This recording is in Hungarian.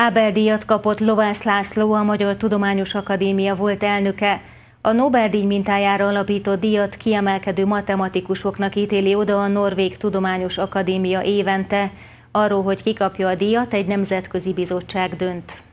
Ábel-díjat kapott Lovász László, a Magyar Tudományos Akadémia volt elnöke. A Nobel-díj mintájára alapított díjat kiemelkedő matematikusoknak ítéli oda a Norvég Tudományos Akadémia évente. Arról, hogy kikapja a díjat, egy nemzetközi bizottság dönt.